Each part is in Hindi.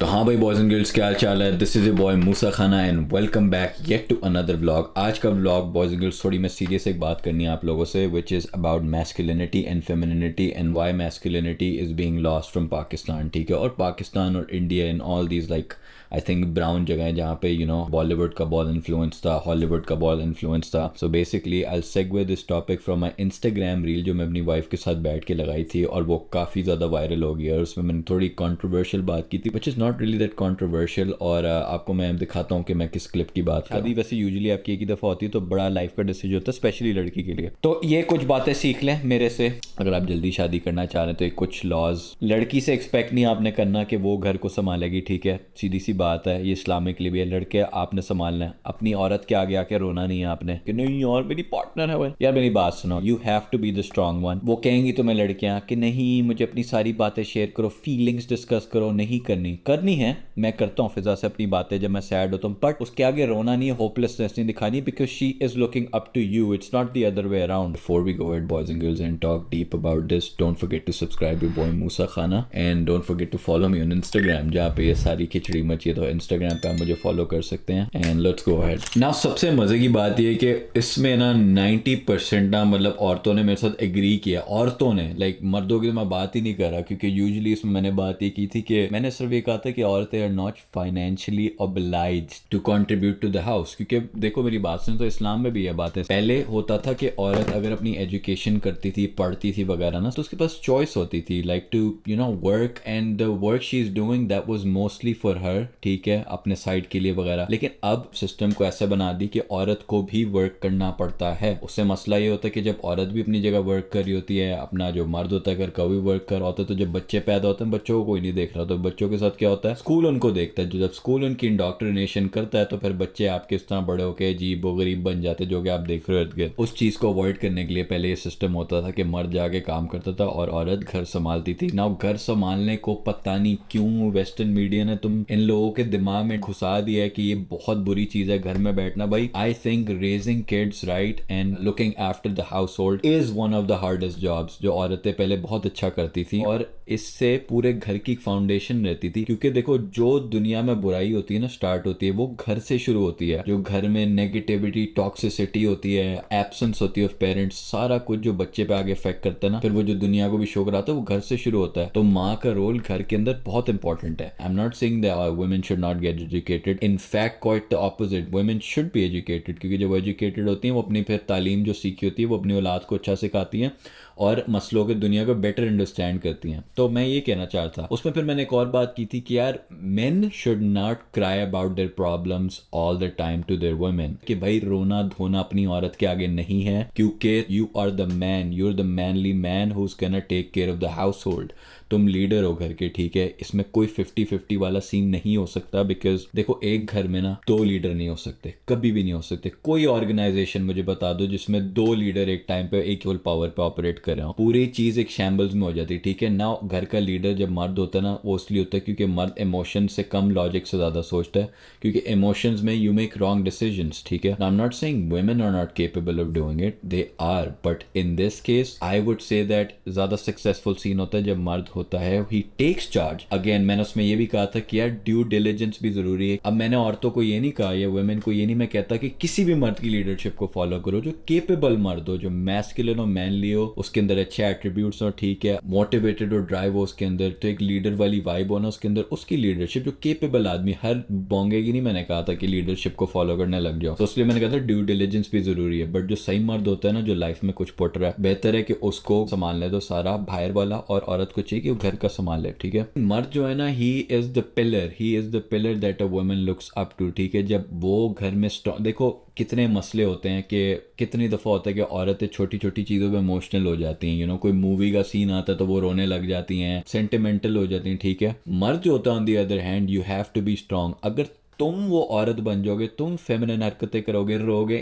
तो हाँ भाई बॉयज़ एंड गर्ल्स क्या चाल है this is a boy Musa Khan and welcome back yet to another vlog आज का व्लॉग बॉयज़ एंड गर्ल्स थोड़ी मैं सीरियस एक बात करनी है आप लोगों से which is about masculinity and femininity and why masculinity is being lost from Pakistan ठीक है और पाकिस्तान और India in all these like I think brown जगह है जहाँ पे यू नो बॉलीवुड का बहुत इन्फ्लुएंस था हॉलीवुड का बहुत इन्फ्लुएंस था so basically I segue this topic from my Instagram reel जो मैं अपनी वाइफ के साथ बैठ के लगाई थी और वो काफ़ी ज़्यादा वायरल हो गई और उसमें मैंने थोड़ी कॉन्ट्रोवर्शियल बात की थी which is not not really that controversial और uh, आपको मैं दिखाता हूँ कि मैं किस क्लिप की बात शादी वैसे यूजली आपकी एक ही दफ़ा होती है तो बड़ा लाइफ का डिसीजन होता है स्पेशली लड़की के लिए तो ये कुछ बातें सीख लें मेरे से अगर आप जल्दी शादी करना चाह रहे हैं तो ये कुछ लॉज लड़की से एक्सपेक्ट नहीं आपने करना कि वो घर को संभालेगी ठीक है सीधी सी बात है ये इस्लामिक लिए भी है लड़के आपने संभालना है अपनी औरत के आगे आके रोना नहीं है आपने कि नहीं और मेरी पार्टनर है वो यार मेरी बात सुनो you have to be the strong one वो कहेंगी तुम्हें लड़कियाँ कि नहीं मुझे अपनी सारी बातें शेयर करो फीलिंग्स डिस्कस करो नहीं करनी कर करनी है मैं करता हूँ फिजा से अपनी बातें जब मैं सैड होता हूँ बट उसके आगे रोना नहीं है होपलेसनेस नहीं दिखानी because she is looking up to you it's not the other way around for we go boys and girls and talk deep about this don't forget to subscribe you boy Musa Khan and don't forget to follow me on Instagram जहाँ पे ये सारी खिचड़ी मची है तो इंस्टाग्राम पे आप मुझे फॉलो कर सकते हैं एंड लेट्स गो अहेड ना सबसे मजे की बात यह कि इसमें ना नाइन्टी परसेंट ना मतलब औरतों ने मेरे साथ एग्री किया औरतों ने लाइक like, मर्दों की तो मैं बात ही नहीं कर रहा क्योंकि यूजली इसमें मैंने बात ये की थी कि मैंने सिर्फ ये कहा था है कि औरतें are not financially oblige to contribute to the house क्योंकि देखो मेरी बात सुन तो इस्लाम में भी यह बात है पहले होता था कि औरत अगर अपनी एजुकेशन करती थी पढ़ती थी वगैरह ना तो उसके पास चॉइस होती थी like to you know work and the work she is doing that was mostly for her ठीक है अपने साइड के लिए वगैरह लेकिन अब सिस्टम को ऐसा बना दी कि औरत को भी वर्क करना पड़ता है उससे मसला ये होता है कि जब औरत भी अपनी जगह वर्क कर रही होती है अपना जो मर्द होता है अगर कभी वर्क कर रहा होता है तो जब बच्चे पैदा होते हैं बच्चों को कोई नहीं देख रहा तो बच्चों के साथ क्या होता है स्कूल उनको देखता है जो जब स्कूल उनकी इंडोक्ट्रिनेशन करता है तो फिर बच्चे आपके उस तरह बड़े होकर अजीब वो गरीब बन जाते जो कि आप देख रहे हो इर्द उस चीज़ को अवॉइड करने के लिए पहले ये सिस्टम होता था कि मर्द जाके काम करता था और औरत घर संभालती थी ना घर संभालने को पता नहीं क्यों वेस्टर्न मीडिया ने तुम इन लोगों के दिमाग में घुसा दिया है कि ये बहुत बुरी चीज़ है घर में बैठना भाई I think raising kids right and looking after the household is one of the hardest job जो औरतें पहले बहुत अच्छा करती थी और इससे पूरे घर की फाउंडेशन रहती थी क्योंकि क्योंकि देखो जो दुनिया में बुराई होती है ना स्टार्ट होती है वो घर से शुरू होती है जो घर में नेगेटिविटी टॉक्सिसिटी होती है एबसेंस होती है पेरेंट्स सारा कुछ जो बच्चे पे आगे इफेक्ट करता है ना फिर वो जो दुनिया को भी शो कराता है वो घर से शुरू होता है तो माँ का रोल घर के अंदर बहुत इंपॉर्टेंट है I am not saying women should not get educated in fact quite the opposite women should be educated क्योंकि जब एजुकेटेड होती है वो अपनी फिर तालीम जो सीखी होती है वो अपनी औलाद को अच्छा सिखाती है और मसलों के दुनिया को बेटर अंडरस्टैंड करती हैं तो मैं ये कहना चाहता था उसमें फिर मैंने एक और बात की थी कि यार men should not cry about their problems all the time to their women कि भाई रोना धोना अपनी औरत के आगे नहीं है क्योंकि you are the man you are the manly man who is can take care of the household तुम लीडर हो घर के ठीक है इसमें कोई फिफ्टी फिफ्टी वाला सीन नहीं हो सकता बिकॉज देखो एक घर में ना दो लीडर नहीं हो सकते कभी भी नहीं हो सकते कोई ऑर्गेनाइजेशन मुझे बता दो जिसमें दो लीडर एक टाइम पे एक ही पावर पे ऑपरेट कर रहे हो पूरी चीज एक शैम्बल्स में हो जाती है ठीक है ना घर का लीडर जब मर्द होता है ना वो इसलिए होता है क्योंकि मर्द इमोशन से कम लॉजिक से ज्यादा सोचता है क्योंकि इमोशंस में यू मेक रॉन्ग डिसीजन ठीक है I am not saying women are not capable of doing it they are but in this case I would say that ज्यादा सक्सेसफुल सीन होता है जब मर्द होता है ही टेक्स चार्ज अगेन मैंने उसमें ये भी कहा था कि यार ड्यू डिलीजेंस भी जरूरी है अब मैंने औरतों को ये नहीं कहा या वुमेन को ये नहीं मैं कहता कि किसी भी मर्द की लीडरशिप को फॉलो करो जो केपेबल मर्द हो जो मैस्किलन हो मैनली हो उसके अंदर अच्छे एट्रीब्यूट्स हो ठीक है मोटिवेटेड और ड्राइव हो उसके अंदर तो एक लीडर वाली वाइब हो ना उसके अंदर उसकी लीडरशिप जो केपेबल आदमी हर बोंगे की नहीं मैंने कहा था कि लीडरशिप को फॉलो करने लग जाओ तो इसलिए मैंने कहा था ड्यू डिलीजेंस भी जरूरी है बट जो सही मर्द होता है ना जो लाइफ में कुछ पुट रहा है बेहतर है कि उसको संभालने दो सारा बाहर वाला और औरत को चाहिए कि वो घर का सामान ले ठीक है मर्द जो है ना he is the pillar he is the pillar that a women looks up to ठीक है जब वो घर में देखो कितने मसले होते हैं कि कितनी दफ़ा होता है कि औरतें छोटी छोटी चीज़ों पे इमोशनल हो जाती हैं यू नो कोई मूवी का सीन आता है तो वो रोने लग जाती हैं सेंटिमेंटल हो जाती हैं ठीक है मर्द जो होता है on the other hand you have to be strong अगर तुम वो औरत बन जाओगे तुम फेमिनिन हरकतें करोगे रोगे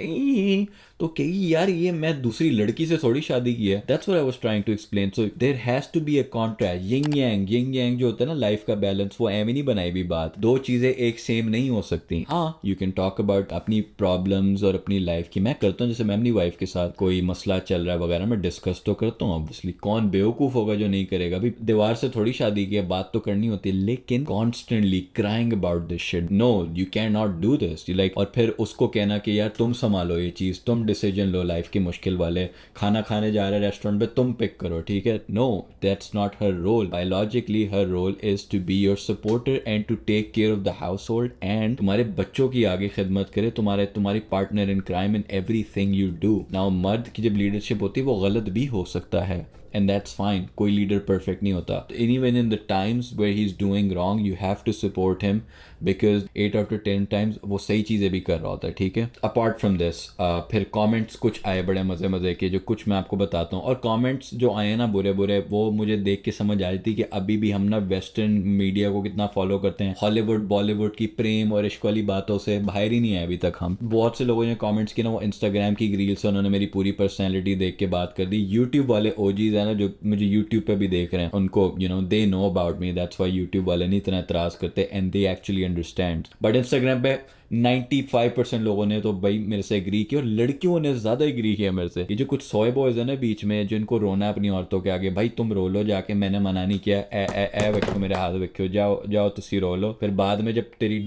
तो कही यार ये मैं दूसरी लड़की से थोड़ी शादी की है that's what I was trying to explain so there has to be a contract yin yang yin yang जो होता है ना लाइफ का बैलेंस वो एम ही नहीं बनाई भी बात दो चीजें एक सेम नहीं हो सकती हाँ यू कैन टॉक अबाउट अपनी प्रॉब्लम्स और अपनी लाइफ की मैं करता हूँ जैसे मैं अपनी वाइफ के साथ कोई मसला चल रहा है वगैरह मैं डिस्कस तो करता हूँ ऑब्वियसली कौन बेवकूफ होगा जो नहीं करेगा अभी दीवार से थोड़ी शादी की है बात तो करनी होती है लेकिन constantly crying about this shit no you can not do this like और फिर उसको कहना कि यार तुम संभालो ये चीज़ तुम डिसीजन लो लाइफ के मुश्किल वाले खाना खाने जा रहे रेस्टोरेंट पे तुम पिक करो ठीक है no that's not her role biologically her role is to be your supporter and to take care of the household and तुम्हारे बच्चों की आगे खिदमत करे तुम्हारे तुम्हारी partner in crime in everything you do now मर्द की जब लीडरशिप होती है वो गलत भी हो सकता है and that's fine koi leader perfect nahi hota even in the times where he's doing wrong you have to support him because 8 after ten times वो सही चीज़ें भी कर रहा होता है ठीक है अपार्ट फ्रॉम दिस फिर कॉमेंट्स कुछ आए बड़े मज़े मज़े के जो कुछ मैं आपको बताता हूँ और कॉमेंट्स जो आए ना बुरे बुरे वो मुझे देख के समझ आ रही थी कि अभी भी हम ना वेस्टर्न मीडिया को कितना फॉलो करते हैं हॉलीवुड बॉलीवुड की प्रेम और इश्क वाली बातों से बाहर ही नहीं आए अभी तक हम बहुत से लोगों ने कॉमेंट्स किया ना वो इंस्टाग्राम की रील्स उन्होंने मेरी पूरी पर्सनैलिटी देख के बात कर दी यूट्यूब वाले ओ है चैनल जो मुझे यूट्यूब पे भी देख रहे हैं उनको you know they know about me that's why YouTube वाले नहीं इतना एतराज करते and they actually understand but Instagram पे 95 लोगों ने तो भाई मेरे से एग्री किया और लड़कियों ने ज़्यादा एग्री किया मेरे से ये जो कुछ सोए बॉयज़ है ना बीच में जिनको रोना है अपनी औरतों के आगे भाई तुम रो लो जाके मैंने मना नहीं किया ए ए ए मेरे हाथ वेखो जाओ जाओ तुम रो लो फिर बाद में जब तेरी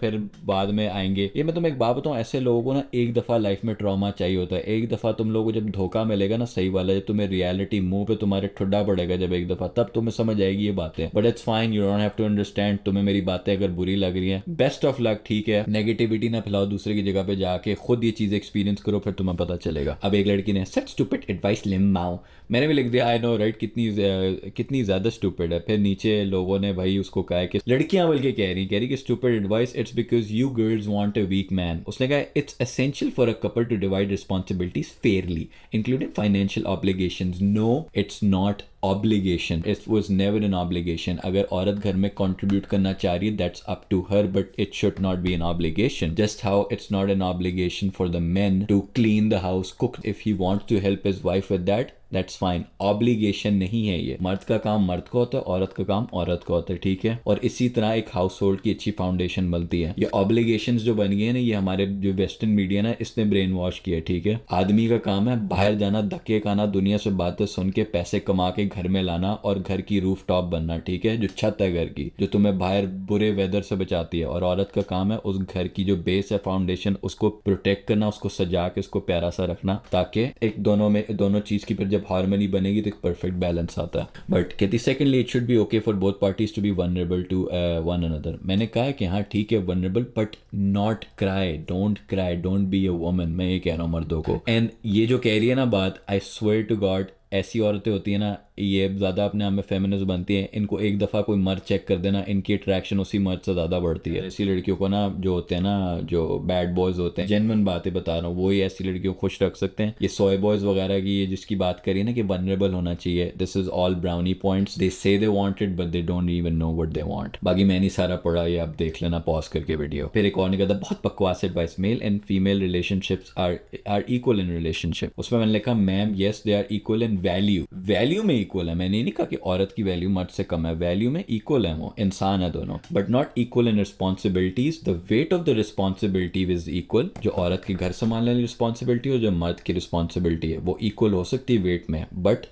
फिर बाद में आएंगे ये मैं तुम एक बात बताऊँ ऐसे लोगों को ना एक दफ़ा लाइफ में ट्रॉमा चाहिए होता है एक दफ़ा तुम लोगों को जब धोखा मिलेगा ना सही वाला जब तुम्हें रियलिटी मुंह पे तुम्हारे ठुड्डा पड़ेगा जब एक दफ़ा तब तुम्हें समझ आएगी ये बातें but it's fine you don't have to understand तुम्हें मेरी बातें अगर बुरी लग रही है बेस्ट ऑफ लक ठीक है नेगेटिविटी ना फैलाओ दूसरे की जगह पे जाके खुद ये चीज़ एक्सपीरियंस करो फिर तुम्हें पता चलेगा अब एक लड़की ने सच स्टूपिड एडवाइस लिम माओ मैंने भी लिख दिया आई नो राइट कितनी कितनी ज़्यादा स्टूपिड है फिर नीचे लोगों ने भाई उसको कहा कि लड़कियां बोल कह रही कह रही कि stupid advice it's because you girls want a weak man उसने कहा it's essential for a couple to divide responsibilities fairly including financial obligation no it's not obligation it was never an obligation अगर औरत घर में कॉन्ट्रीब्यूट करना चाह रही है that's up to her but it should not be an obligation just how it's not an obligation for the man to clean the house cook if he want to help his wife with that that's fine obligation नहीं है ये मर्द का काम मर्द को होता है औरत का काम औरत को होता है ठीक है और इसी तरह एक हाउस होल्ड की अच्छी फाउंडेशन बनती है ये ऑब्लीगेशन जो बन गए ना ये हमारे जो वेस्टर्न मीडिया ना इसने ब्रेन वॉश किया है ठीक है आदमी का काम है बाहर जाना धक्के खाना दुनिया से बातें सुन के पैसे कमा के घर में लाना और घर की रूफ टॉप बनना ठीक है जो छत है घर की जो तुम्हें बाहर बुरे वेदर से बचाती है और औरत का काम है उस घर की जो बेस है फाउंडेशन उसको प्रोटेक्ट करना उसको सजा के उसको प्यारा सा रखना ताकि एक दोनों में दोनों चीज की फिर जब हारमोनी बनेगी तो एक परफेक्ट बैलेंस आता है बट कहती secondly it should be okay for both parties to be vulnerable to one another मैंने कहा कि हाँ ठीक है vulnerable but not cry don't cry don't be a woman मैं ये कह रहा हूँ मर्दों को एंड ये जो कह रही है ना बात आई स्वेयर टू गॉड ऐसी औरतें होती है ना ये ज़्यादा अपने आप में फेमिनिस्ट बनती हैं इनको एक दफ़ा कोई मर्द चेक कर देना इनकी अट्रैक्शन उसी मर्द से ज़्यादा बढ़ती है ऐसी लड़कियों को ना जो होते हैं ना जो बैड बॉयज़ होते हैं जेनवन बातें बता रहा हूँ वही ऐसी लड़कियों को खुश रख सकते हैं ये सोए बॉयज़ वगैरह की ये जिसकी बात करिए ना कि वनरेबल होना चाहिए this is all brownie points they say they wanted but they don't even know what they want बाकी मैंने सारा पढ़ा ये आप देख लेना पॉज करके वीडियो फिर एक और कहता बहुत बकवास advice male and female relationships are are equal in relationship उसमें मैंने लिखा ma'am yes they are equal in value value में इक्वल है मैंने नहीं कहा कि औरत की वैल्यू मर्द से कम है वैल्यू में इक्वल है वो इंसान है दोनों but not equal in responsibilities the weight of the responsibility is equal जो औरत के घर संभालने वाली रिस्पॉन्सिबिलिटी और जो मर्द की रिस्पॉन्सिबिलिटी है वो इक्वल हो सकती है वेट में बट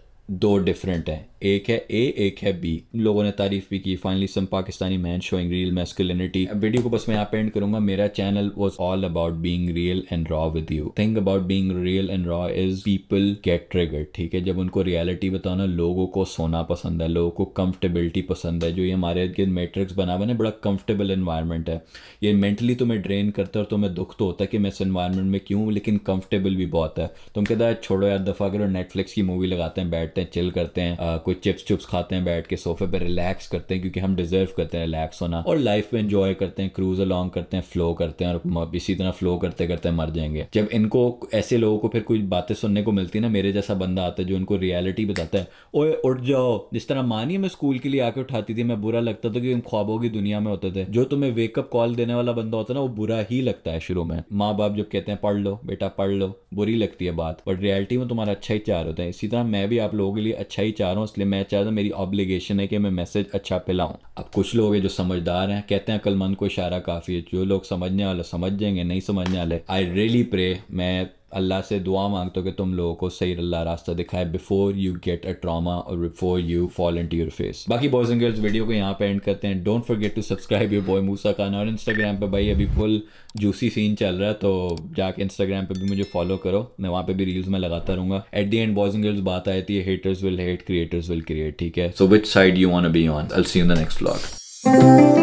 दो डिफरेंट है एक है ए एक है बी लोगों ने तारीफ भी की finally some Pakistani man showing real masculinity video को बस मैं यहाँ पे एंड करूंगा मेरा channel was all about being real and raw with you thing about being real and raw is people get trigger ठीक है जब उनको रियलिटी बताना लोगों को सोना पसंद है लोगों को कंफर्टेबिलिटी पसंद है जो ये हमारे मेट्रिक्स बना हुआ ना बड़ा कंफर्टेबल इन्वायरमेंट है ये मेंटली तो मैं ड्रेन करता है और तो मैं दुख तो होता है कि मैं इस इन्वायरमेंट में क्यों लेकिन कंफर्टेबल भी बहुत है तुम तो कहता है छोड़ो यार दफ़ा करो नेटफ्लिक्स की मूवी लगाते हैं बैठते हैं चिल करते हैं कोई चिप्स चुप्स खाते हैं बैठ के सोफे पर रिलैक्स करते हैं क्योंकि हम डिजर्व करते हैं रिलैक्स होना और लाइफ में इंजॉय करते हैं क्रूज अलॉन्ग करते हैं फ्लो करते हैं और इसी तरह फ्लो करते करते मर जाएंगे जब इनको ऐसे लोगों को फिर कुछ बातें सुनने को मिलती है ना मेरे जैसा बंदा आता है जो इनको रियलिटी बताता है ओए उठ जाओ जिस तरह मानिए मैं स्कूल के लिए आके उठाती थी मैं बुरा लगता था कि हम ख्वाबों की दुनिया में होते थे जो तुम्हें वेकअप कॉल देने वाला बंदा होता है ना वो बुरा ही लगता है शुरू में माँ बाप जब कहते हैं पढ़ लो बेटा पढ़ लो बुरी लगती है बात बट रियलिटी में तुम्हारा अच्छा ही चाह होता है इसी तरह मैं भी आप लोगों के लिए अच्छा ही चाह रहा हूँ इसलिए मैं चाहता मेरी ऑब्लिगेशन है कि मैं मैसेज अच्छा फैलाऊँ अब कुछ लोग हैं जो समझदार हैं कहते हैं मन को इशारा काफ़ी है जो लोग समझने वाले समझ जाएंगे नहीं समझने वाले आई रियली प्रे मैं अल्लाह से दुआ मांगते हो कि तुम लोगों को सही अल्लाह रास्ता दिखाए before you get a trauma और before you fall into your face बाकी बॉयज़ एंड गर्ल्स वीडियो को यहाँ पे एंड करते हैं don't forget to subscribe your boy Musa Khan और इंस्टाग्राम पे भाई अभी फुल जूसी सीन चल रहा है तो जाके इंस्टाग्राम पे भी मुझे फॉलो करो मैं वहाँ पे भी रील्स में लगाता रहूंगा at the end boys and girls बात आई थी haters will hate creators will create ठीक है so which side you want be on I'll see in the next blog